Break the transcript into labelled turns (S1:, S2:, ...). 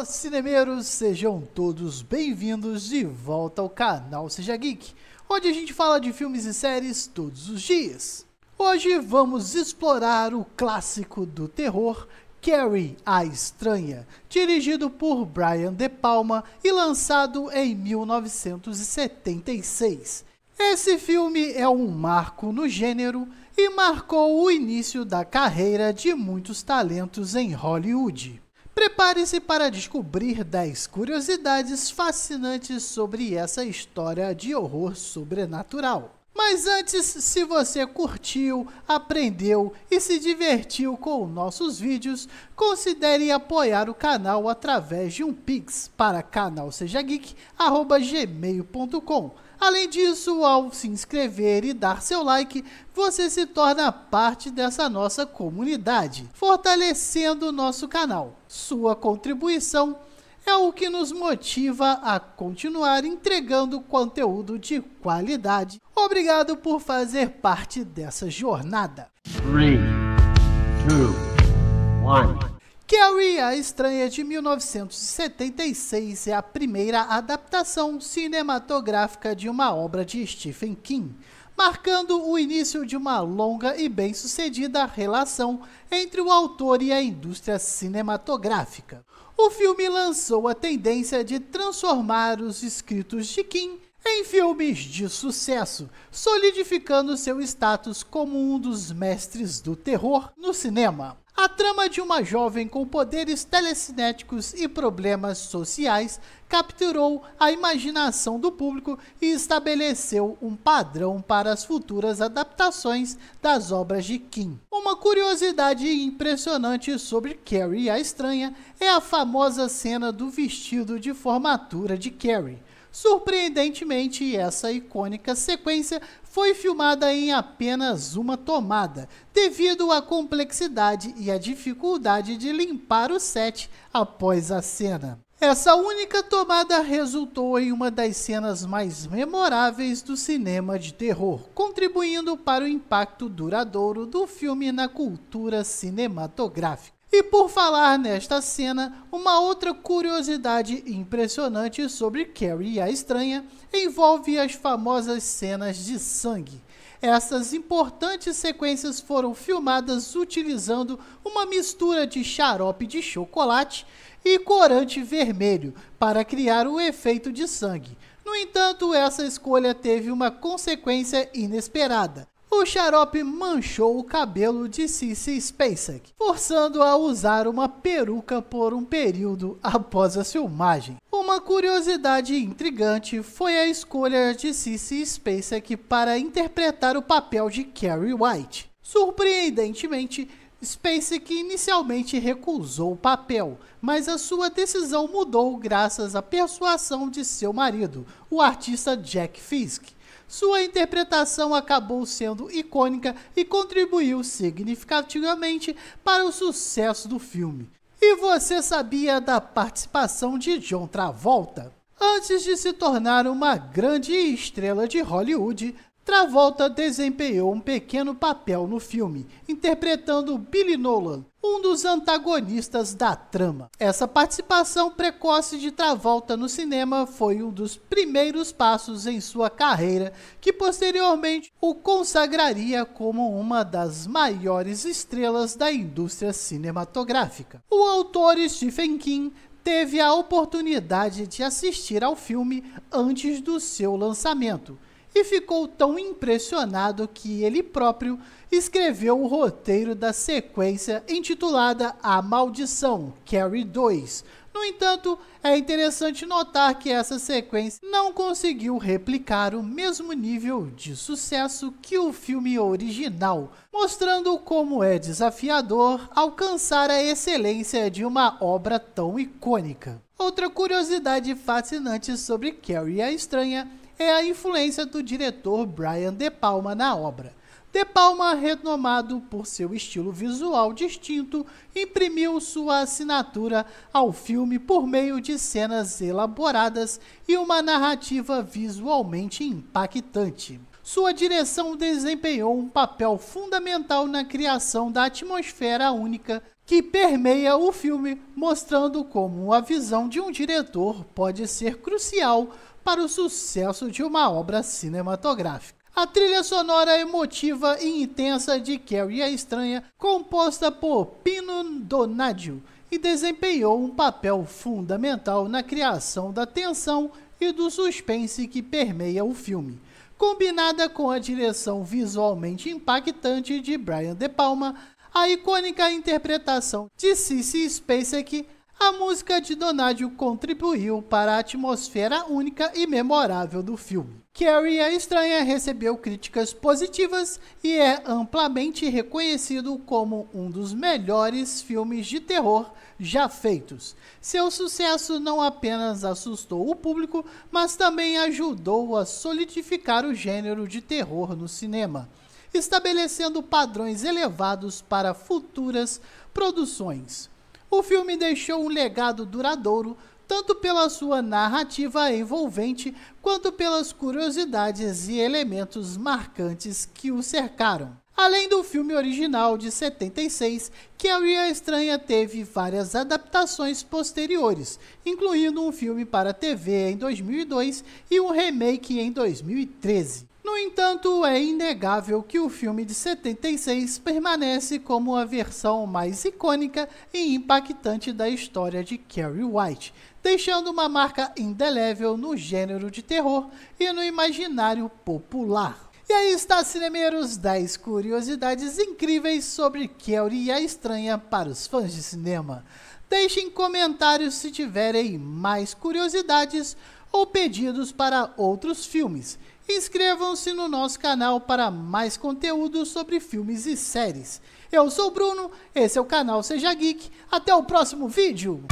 S1: Fala cinemeiros, sejam todos bem-vindos de volta ao canal Seja Geek, onde a gente fala de filmes e séries todos os dias. Hoje vamos explorar o clássico do terror, Carrie a Estranha, dirigido por Brian De Palma e lançado em 1976. Esse filme é um marco no gênero e marcou o início da carreira de muitos talentos em Hollywood. Prepare-se para descobrir 10 curiosidades fascinantes sobre essa história de horror sobrenatural. Mas antes, se você curtiu, aprendeu e se divertiu com nossos vídeos, considere apoiar o canal através de um Pix para canalsejageek.gmail.com Além disso, ao se inscrever e dar seu like, você se torna parte dessa nossa comunidade, fortalecendo o nosso canal. Sua contribuição é o que nos motiva a continuar entregando conteúdo de qualidade. Obrigado por fazer parte dessa jornada. 3, 2, 1. Carrie, a Estranha de 1976, é a primeira adaptação cinematográfica de uma obra de Stephen King, marcando o início de uma longa e bem-sucedida relação entre o autor e a indústria cinematográfica. O filme lançou a tendência de transformar os escritos de King em filmes de sucesso, solidificando seu status como um dos mestres do terror no cinema. A trama de uma jovem com poderes telecinéticos e problemas sociais capturou a imaginação do público e estabeleceu um padrão para as futuras adaptações das obras de Kim. Uma curiosidade impressionante sobre Carrie a Estranha é a famosa cena do vestido de formatura de Carrie Surpreendentemente, essa icônica sequência foi filmada em apenas uma tomada, devido à complexidade e à dificuldade de limpar o set após a cena. Essa única tomada resultou em uma das cenas mais memoráveis do cinema de terror, contribuindo para o impacto duradouro do filme na cultura cinematográfica. E por falar nesta cena, uma outra curiosidade impressionante sobre Carrie e a Estranha envolve as famosas cenas de sangue. Essas importantes sequências foram filmadas utilizando uma mistura de xarope de chocolate e corante vermelho para criar o efeito de sangue. No entanto, essa escolha teve uma consequência inesperada o xarope manchou o cabelo de Cissy Spacek, forçando-a a usar uma peruca por um período após a filmagem. Uma curiosidade intrigante foi a escolha de Cissy Spacek para interpretar o papel de Carrie White. Surpreendentemente, Spacek inicialmente recusou o papel, mas a sua decisão mudou graças à persuasão de seu marido, o artista Jack Fisk. Sua interpretação acabou sendo icônica e contribuiu significativamente para o sucesso do filme. E você sabia da participação de John Travolta? Antes de se tornar uma grande estrela de Hollywood, Travolta desempenhou um pequeno papel no filme, interpretando Billy Nolan, um dos antagonistas da trama. Essa participação precoce de Travolta no cinema foi um dos primeiros passos em sua carreira, que posteriormente o consagraria como uma das maiores estrelas da indústria cinematográfica. O autor Stephen King teve a oportunidade de assistir ao filme antes do seu lançamento e ficou tão impressionado que ele próprio escreveu o roteiro da sequência intitulada A Maldição, Carrie 2. No entanto, é interessante notar que essa sequência não conseguiu replicar o mesmo nível de sucesso que o filme original, mostrando como é desafiador alcançar a excelência de uma obra tão icônica. Outra curiosidade fascinante sobre Carrie a Estranha é a influência do diretor Brian De Palma na obra. De Palma, renomado por seu estilo visual distinto, imprimiu sua assinatura ao filme por meio de cenas elaboradas e uma narrativa visualmente impactante. Sua direção desempenhou um papel fundamental na criação da atmosfera única que permeia o filme, mostrando como a visão de um diretor pode ser crucial para o sucesso de uma obra cinematográfica. A trilha sonora emotiva e intensa de Carrie a Estranha, composta por Pino Donadio, e desempenhou um papel fundamental na criação da tensão e do suspense que permeia o filme. Combinada com a direção visualmente impactante de Brian De Palma, a icônica interpretação de Cissy Spacek a música de Donadio contribuiu para a atmosfera única e memorável do filme. Carrie a é Estranha recebeu críticas positivas e é amplamente reconhecido como um dos melhores filmes de terror já feitos. Seu sucesso não apenas assustou o público, mas também ajudou a solidificar o gênero de terror no cinema, estabelecendo padrões elevados para futuras produções o filme deixou um legado duradouro tanto pela sua narrativa envolvente quanto pelas curiosidades e elementos marcantes que o cercaram. Além do filme original de 76, que a Ria Estranha teve várias adaptações posteriores, incluindo um filme para TV em 2002 e um remake em 2013. No entanto, é inegável que o filme de 76 permanece como a versão mais icônica e impactante da história de Carrie White, deixando uma marca indelével no gênero de terror e no imaginário popular. E aí está, cinemeiros, 10 curiosidades incríveis sobre Carrie e a Estranha para os fãs de cinema. Deixem comentários se tiverem mais curiosidades ou pedidos para outros filmes. Inscrevam-se no nosso canal para mais conteúdo sobre filmes e séries. Eu sou o Bruno, esse é o canal Seja Geek. Até o próximo vídeo!